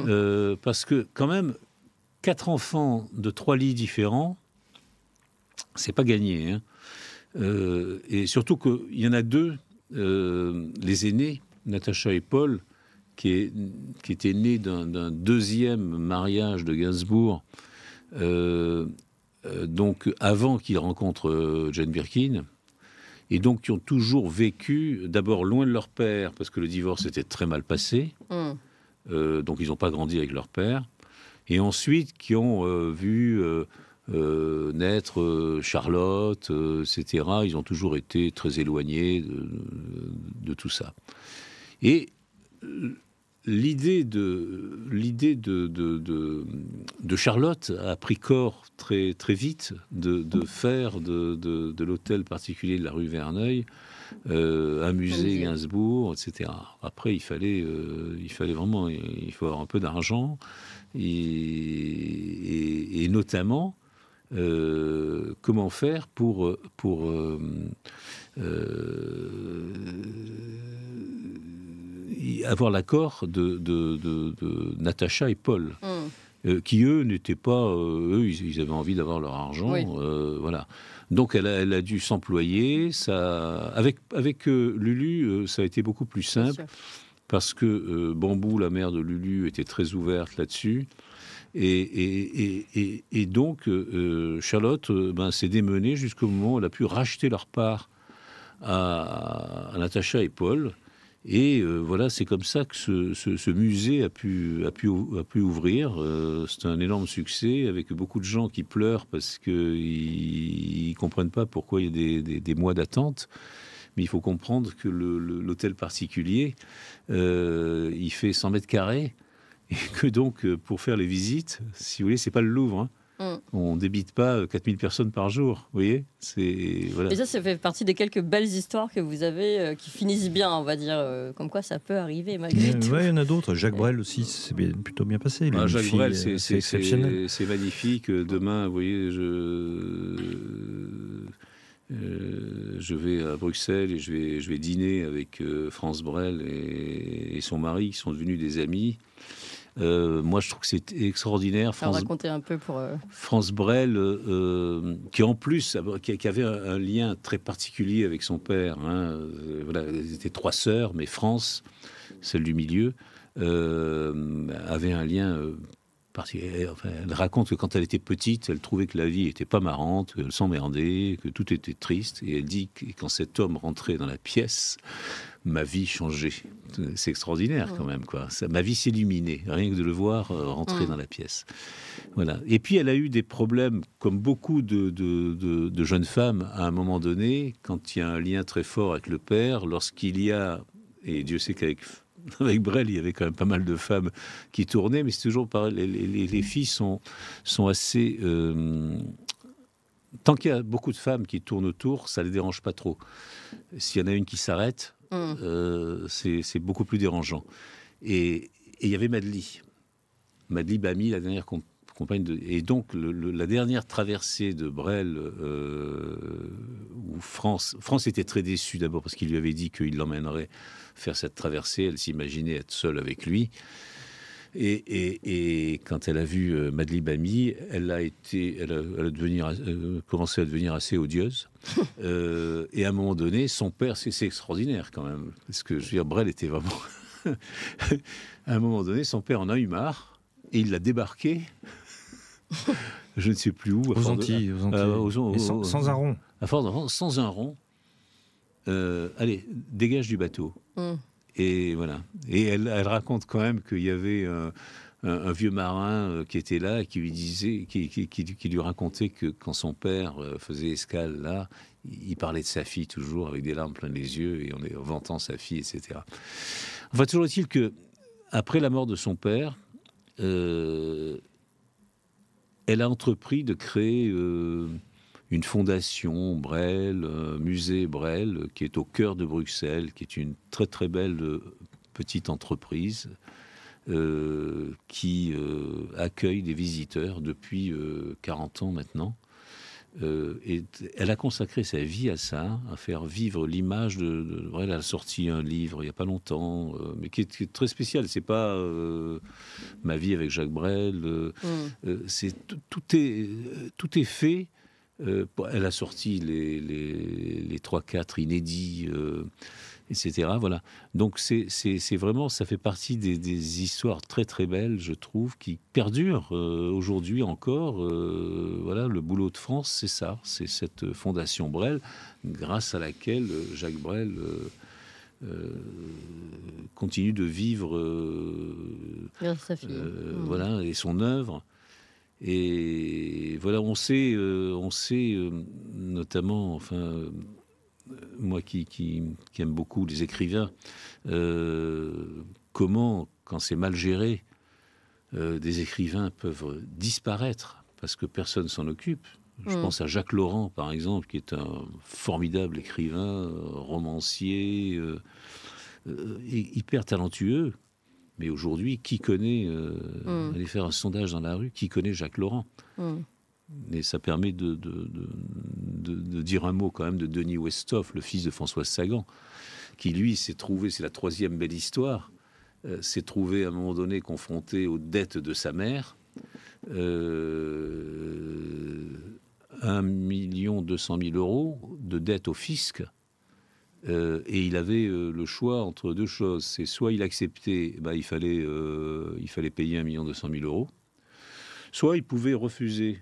parce que quand même, quatre enfants de trois lits différents, c'est pas gagné. Hein. et surtout qu'il y en a deux, les aînés, Natacha et Paul, qui, est, qui était né d'un deuxième mariage de Gainsbourg, euh, euh, donc avant qu'il rencontre euh, Jane Birkin, et donc qui ont toujours vécu d'abord loin de leur père, parce que le divorce était très mal passé, mm. donc ils n'ont pas grandi avec leur père, et ensuite qui ont vu... naître Charlotte, etc. Ils ont toujours été très éloignés de tout ça. Et l'idée de l'idée de, de, de, Charlotte a pris corps très très vite de, faire de, l'hôtel particulier de la rue Verneuil euh, un musée Gainsbourg, etc. Après, il fallait euh, il fallait vraiment il faut avoir un peu d'argent et, notamment euh, comment faire pour pour avoir l'accord de, Natacha et Paul. Hmm. Euh, qui eux n'étaient pas, euh, eux, ils, avaient envie d'avoir leur argent, euh, voilà. Donc elle a, dû s'employer. Ça, avec avec Lulu, ça a été beaucoup plus simple parce que Bambou, la mère de Lulu, était très ouverte là-dessus. Et, et, et, donc Charlotte ben, s'est démenée jusqu'au moment où elle a pu racheter leur part à Natacha et Paul. Et euh, voilà, c'est comme ça que ce, musée a pu, a pu, a pu ouvrir. Euh, c'est un énorme succès avec beaucoup de gens qui pleurent parce qu'ils ne comprennent pas pourquoi il y a des, mois d'attente. Mais il faut comprendre que l'hôtel particulier, euh, il fait 100 mètres carrés. Et que donc, pour faire les visites, si vous voulez, c'est pas le Louvre. Hein. Mm. On débite pas 4000 euh, personnes par jour, vous voyez c'est, voilà. Et ça, ça fait partie des quelques belles histoires que vous avez euh, qui finissent bien, on va dire, euh, comme quoi ça peut arriver malgré tout. il y en a d'autres. Jacques Brel aussi, c'est plutôt bien passé. Ah, Jacques Brel, c'est, exceptionnel. C'est, magnifique. Demain, vous voyez, je. je vais à Bruxelles et je vais, je vais dîner avec France Brel et, et, son mari qui sont devenus des amis. Euh, moi, je trouve que c'est extraordinaire. France, raconter un peu pour. Euh, France Brel, euh, qui en plus, qui, avait un, lien très particulier avec son père. Hein. Voilà, étaient trois sœurs, mais France, celle du milieu, avait un lien. particulier. Elle raconte que quand elle était petite, elle trouvait que la vie était pas marrante, qu'elle s'emmerdait, que tout était triste. Et elle dit que quand cet homme rentrait dans la pièce, ma vie changer. Euh, c'est extraordinaire quand même, quoi. Ça, ma vie s'illuminait, rien que de le voir euh, rentrer dans la pièce. Voilà. Et puis elle a eu des problèmes, comme beaucoup de, jeunes femmes, à un moment donné, quand il y a un lien très fort avec le père, lorsqu'il y a, et Dieu sait qu'avec avec Brel, il y avait quand même pas mal de femmes qui tournaient, mais c'est toujours pareil. Les, filles sont, sont assez. Euh, tant qu'il y a beaucoup de femmes qui tournent autour, ça ne les dérange pas trop. S'il y en a une qui s'arrête, Mmh. Euh, c'est beaucoup plus dérangeant. Et il y avait Madly. Madly Bami, la dernière compagne. De, et donc, la dernière traversée de Brel, euh, où France, France était très déçue d'abord parce qu'il lui avait dit qu'il l'emmènerait faire cette traversée. Elle s'imaginait être seule avec lui. Et, quand elle a vu euh, Madeleine Bami, elle a été, elle a, euh, commencé à devenir assez odieuse. Euh, et à un moment donné, son père, c'est extraordinaire quand même, parce que je veux dire, Brel était vraiment. à un moment donné, son père en a eu marre et il l'a débarqué. je ne sais plus où. Aux Antilles, sans, un rond. À Fort sans un rond. Euh, allez, dégage du bateau. Hum. Et voilà. Et elle, raconte quand même qu'il y avait euh, un, vieux marin euh, qui était là qui lui disait, qui, lui racontait que quand son père euh, faisait escale là, il parlait de sa fille toujours avec des larmes plein les yeux et en vantant sa fille, etc. Enfin, toujours est-il que après la mort de son père, elle a entrepris de créer une fondation Brel, un euh, musée Brel, euh, qui est au cœur de Bruxelles, qui est une très très belle euh, petite entreprise qui accueille des visiteurs depuis 40 ans maintenant. et elle a consacré sa vie à ça, à faire vivre l'image de, de, Elle a sorti un livre il n'y a pas longtemps, mais qui est, très spécial. C'est pas ma vie avec Jacques Brel. Mm. c'est tout est tout est fait euh, elle a sorti les, les, les 3-4 inédits, euh, etc. Voilà. Donc c'est vraiment, ça fait partie des, histoires très très belles, je trouve, qui perdurent euh, aujourd'hui encore. voilà, le boulot de France, c'est ça, c'est cette fondation Brel, grâce à laquelle Jacques Brel. continue de vivre mmh. voilà et son œuvre et voilà, on sait, euh, euh, notamment, enfin, euh, moi qui, aime beaucoup les écrivains, comment, quand c'est mal géré, des écrivains peuvent disparaître parce que personne s'en occupe. Je mm. pense à Jacques Laurent, par exemple, qui est un formidable écrivain, romancier, hyper talentueux, mais aujourd'hui, qui connaît, euh, mm. aller faire un sondage dans la rue, qui connaît Jacques Laurent mm. Mais Et ça permet de, de, dire un mot quand même de Denis Westhoff, le fils de François Sagan, qui lui s'est trouvé, c'est la troisième belle histoire, euh, s'est trouvé à un moment donné confronté aux dettes de sa mère. Euh, 1 200 mille euros de dettes au fisc euh, et il avait euh, le choix entre deux choses. C'est soit il acceptait, eh ben, euh, il, fallait, payer 1 million 200 000 euros, soit il pouvait refuser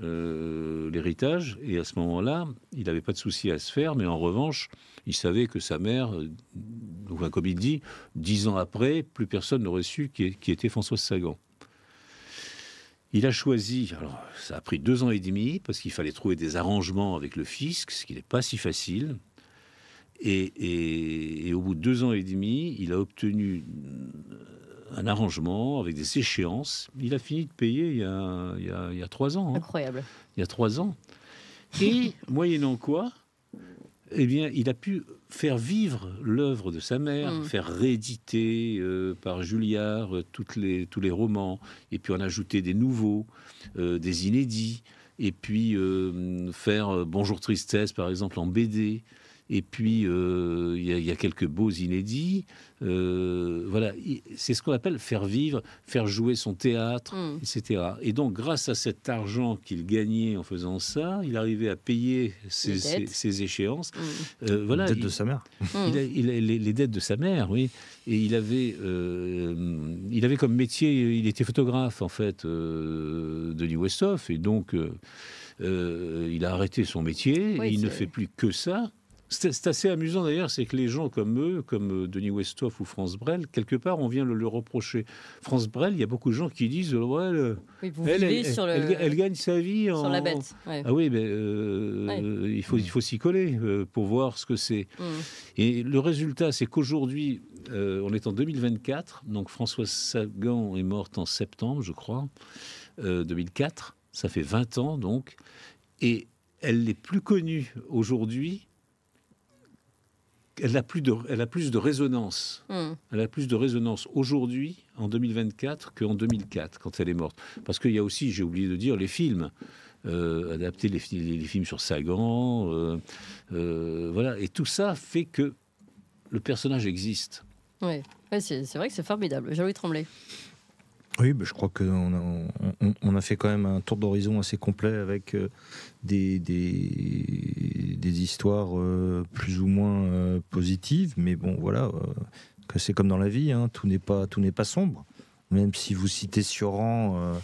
l'héritage, et à ce moment-là, il n'avait pas de souci à se faire, mais en revanche, il savait que sa mère, comme il dit, dix ans après, plus personne n'aurait su qui, qui était François Sagan. Il a choisi, alors ça a pris deux ans et demi, parce qu'il fallait trouver des arrangements avec le fisc, ce qui n'est pas si facile, et, au bout de deux ans et demi, il a obtenu un arrangement avec des échéances. Il a fini de payer il y a, trois ans. Hein. Incroyable. Il y a trois ans. Et moyennant quoi, eh bien, il a pu faire vivre l'œuvre de sa mère, mm. faire rééditer euh, par Julliard euh, les, tous les romans, et puis en ajouter des nouveaux, euh, des inédits, et puis faire Bonjour Tristesse, par exemple, en BD. Et puis, euh, il y, a quelques beaux inédits. Euh, voilà, c'est ce qu'on appelle faire vivre, faire jouer son théâtre, mm. etc. Et donc, grâce à cet argent qu'il gagnait en faisant ça, il arrivait à payer ses, échéances. Mm. Euh, voilà, les dettes de sa mère. Mm. Il les, dettes de sa mère, oui. Et il avait, il avait comme métier, il était photographe, en fait, de New Westhoff. Et donc, il a arrêté son métier. il ne fait plus que ça c'est assez amusant d'ailleurs, c'est que les gens comme eux, comme euh, Denis Westhoff ou France Brel, quelque part, on vient le, reprocher. France Brel, il y a beaucoup de gens qui disent euh, ouais, elle, gagne sa vie en... sur la bête. Ah oui, mais ben, euh, il faut, il faut s'y coller pour voir ce que c'est. Mm. Et le résultat, c'est qu'aujourd'hui, on est en 2024, donc Françoise Sagan est morte en septembre, je crois, 2004. Ça fait 20 ans donc, et elle n'est plus connue aujourd'hui elle a plus de, elle a plus de résonance. Hmm. Elle a plus de résonance aujourd'hui, en 2024, qu'en 2004, quand elle est morte. Parce qu'il y a aussi, j'ai oublié de dire, les films. Euh, adapter les, films sur Sagan, euh, euh, voilà. Et tout ça fait que le personnage existe. Oui, c'est vrai que c'est formidable. envie de trembler. Oui, je crois qu'on a, on, a fait quand même un tour d'horizon assez complet avec euh, des, histoires euh, plus ou moins euh, positives, mais bon, voilà, que c'est comme dans la vie, hein. tout n'est pas, tout pas sombre. Même si vous citez sur rang...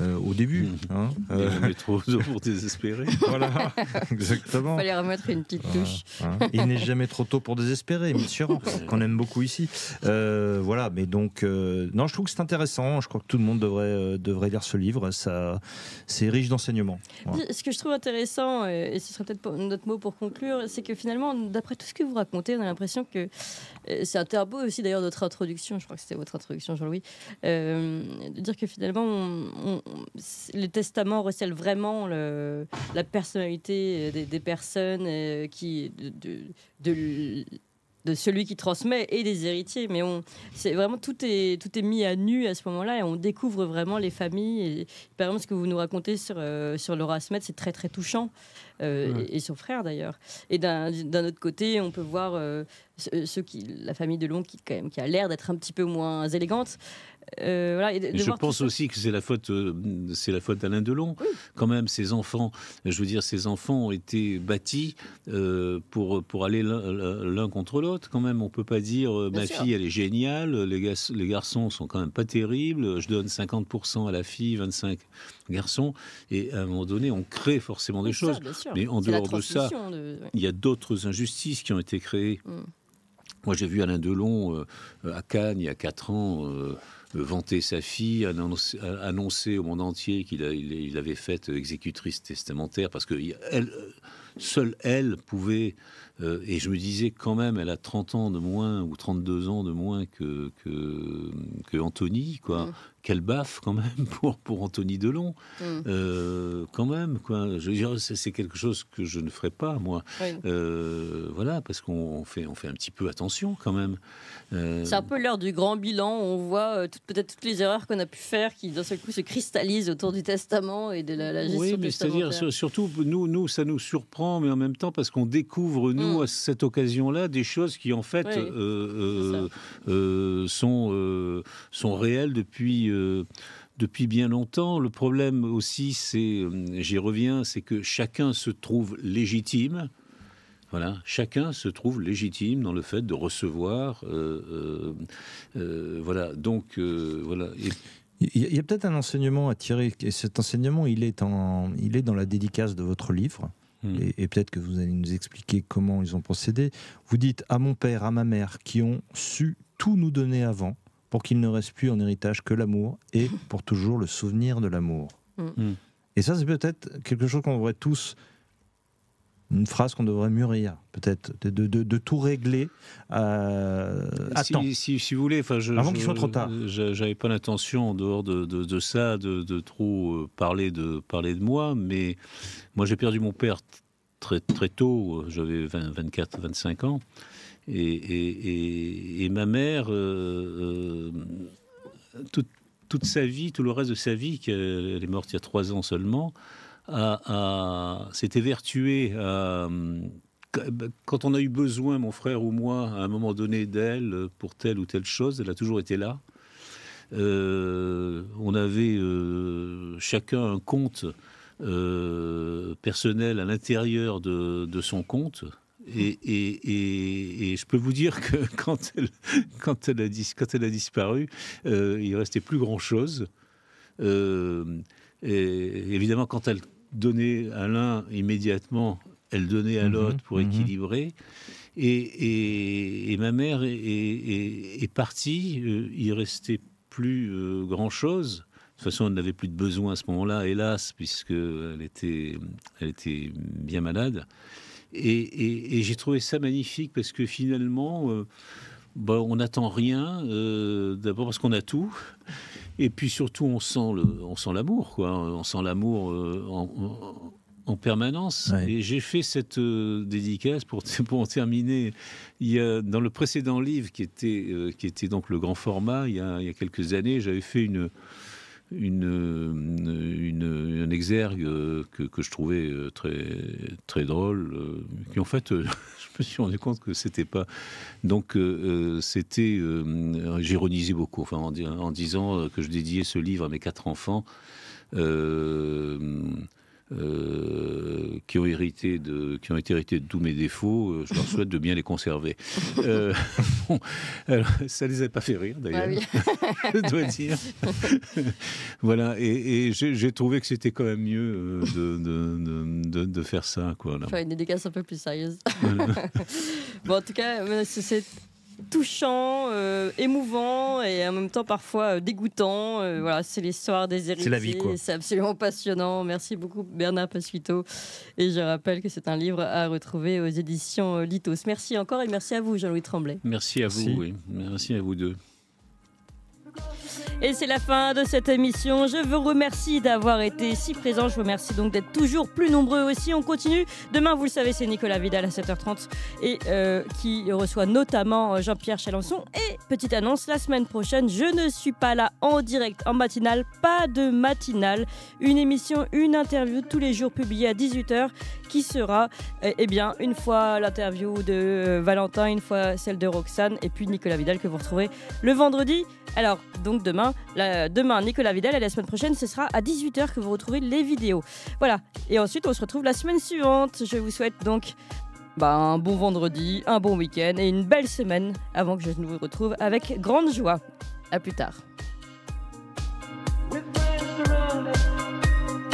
Euh, au début. Mmh. Hein, jamais euh, trop pour désespérer. voilà, exactement. Il fallait remettre une petite touche. Il n'est jamais trop tôt pour désespérer, bien sûr, qu'on aime beaucoup ici. Euh, voilà, mais donc, non, je trouve que c'est intéressant. Je crois que tout le monde devrait, devrait lire ce livre. Ça, c'est riche d'enseignements. Ce que je trouve intéressant, et ce serait peut-être notre mot pour conclure, c'est que finalement, d'après tout ce que vous racontez, on a l'impression que c'est un terme aussi d'ailleurs de votre introduction, je crois que c'était votre introduction Jean-Louis, de dire que finalement on, le testament recèle vraiment la personnalité euh, des, personnes euh, qui de, celui qui transmet et des héritiers. Mais on, c'est vraiment tout est tout est mis à nu à ce moment-là et on découvre vraiment les familles. par exemple, ce que vous nous racontez sur euh, sur Laura Smith c'est très très touchant. et, son frère d'ailleurs. Et d'un autre côté, on peut voir ceux qui, la famille de Long qui, quand même, qui a l'air d'être un petit peu moins élégante, euh, je pense aussi que c'est la faute, euh, c'est la faute d'Alain Delon. Quand même, ces enfants, je veux dire, ses enfants ont été bâtis euh, pour pour aller l'un contre l'autre. Quand même, on peut pas dire ma fille, elle est géniale. Les, garçons les garçons sont quand même pas terribles. Je donne 50% à la fille, 25 garçons. Et à un moment donné, on crée forcément des choses. Mais en dehors de ça, il y a d'autres injustices qui ont été créées. Mm. Moi, j'ai vu Alain Delon à Cannes il y a 4 ans vanter sa fille, annoncer, au monde entier qu'il il avait fait euh, exécutrice testamentaire, parce que elle, euh, seule elle pouvait, euh, et je me disais quand même, elle a 30 ans de moins, ou 32 ans de moins que, que, Anthony, quoi. Mm. Quelle baffe quand même pour, pour Anthony Delon, mm. quand même, quoi. Je veux dire, c'est quelque chose que je ne ferai pas, moi. voilà, parce qu'on fait, on fait un petit peu attention quand même. C'est un peu l'heure du grand bilan, on voit tout peut-être toutes les erreurs qu'on a pu faire qui d'un seul coup se cristallisent autour du testament et de la, la gestion Oui, mais c'est-à-dire surtout nous, nous, ça nous surprend, mais en même temps parce qu'on découvre nous mm. à cette occasion-là des choses qui en fait euh, euh, euh, sont sont réelles depuis depuis bien longtemps. Le problème aussi, c'est, j'y reviens, c'est que chacun se trouve légitime voilà, chacun se trouve légitime dans le fait de recevoir. Euh, euh, euh, voilà, donc voilà. Il y a peut-être un enseignement à tirer. Et cet enseignement, il est, en, il est dans la dédicace de votre livre. Hmm. Et, peut-être que vous allez nous expliquer comment ils ont procédé. Vous dites à mon père, à ma mère, qui ont su tout nous donner avant, pour qu'il ne reste plus en héritage que l'amour et pour toujours le souvenir de l'amour. Hmm. Hmm. Et ça, c'est peut-être quelque chose qu'on devrait tous une phrase qu'on devrait mûrir, peut-être, de, tout régler euh, si, vous voulez, avant qu'il soit trop tard. J'avais pas l'intention, en dehors de, ça, de, trop euh, parler de, parler de moi, mais moi j'ai perdu mon père très, très tôt, euh, j'avais 24, 25 ans, et, ma mère, toute, toute sa vie, tout le reste de sa vie, elle est morte il y a trois ans seulement, à, à s'est euh, quand on a eu besoin, mon frère ou moi, à un moment donné d'elle pour telle ou telle chose, elle a toujours été là. Euh, on avait euh, chacun un compte personnel à l'intérieur de, son compte. Et, je peux vous dire que quand elle, quand elle, a, quand elle a, disparu, il restait plus grand-chose. évidemment, quand elle, donner à l'un immédiatement, elle donnait à mhm. l'autre pour mhm. équilibrer. Et, ma mère est, partie, il euh, il restait plus euh, grand-chose. De toute façon, elle n'avait plus de besoin à ce moment-là, hélas, puisqu'elle était, elle était bien malade. Et, j'ai trouvé ça magnifique parce que finalement, euh, bah, on n'attend rien, d'abord parce qu'on a tout. Et puis surtout, on sent le, on sent l'amour, quoi. On sent l'amour euh, en, permanence. Et j'ai fait cette euh, dédicace pour, pour en terminer. Il y a, dans le précédent livre qui était, euh, qui était donc le grand format, il y a, il y a quelques années, j'avais fait une euh, une, une, un exergue euh, que, que, je trouvais euh, très, très drôle, qui en fait, je me suis rendu compte que c'était pas. Donc, c'était. J'ironisais beaucoup, enfin, en, disant que je dédiais ce livre à mes quatre enfants. Euh, euh, qui, ont hérité de, qui ont été hérités de tous mes défauts, euh, je leur souhaite de bien les conserver. Euh, bon, ça les a pas fait rire d'ailleurs, ah je dois dire. voilà, et, j'ai trouvé que c'était quand même mieux euh, de, faire ça. Quoi, là. Enfin, une dédicace un peu plus sérieuse. bon, en tout cas, c'est touchant, euh, émouvant et en même temps parfois euh, dégoûtant. Euh, voilà, c'est l'histoire des héritiers. C'est la vie, C'est absolument passionnant. Merci beaucoup Bernard Pasquito. Et je rappelle que c'est un livre à retrouver aux éditions Litos. Merci encore et merci à vous Jean-Louis Tremblay. Merci à vous. merci à vous deux. Et c'est la fin de cette émission. Je vous remercie d'avoir été si présent. Je vous remercie donc d'être toujours plus nombreux aussi. On continue. Demain, vous le savez, c'est Nicolas Vidal à 7h30 et euh, qui reçoit notamment euh, Jean-Pierre Chalençon. Et petite annonce, la semaine prochaine, je ne suis pas là en direct, en matinale, pas de matinale. Une émission, une interview tous les jours publiée à 18h qui sera eh, eh bien, une fois l'interview de euh, Valentin, une fois celle de Roxane et puis Nicolas Vidal que vous retrouvez le vendredi. Alors, donc demain, la, demain Nicolas Vidal et la semaine prochaine, ce sera à 18h que vous retrouverez les vidéos. Voilà. Et ensuite, on se retrouve la semaine suivante. Je vous souhaite donc bah, un bon vendredi, un bon week-end et une belle semaine avant que je ne vous retrouve avec grande joie. À plus tard.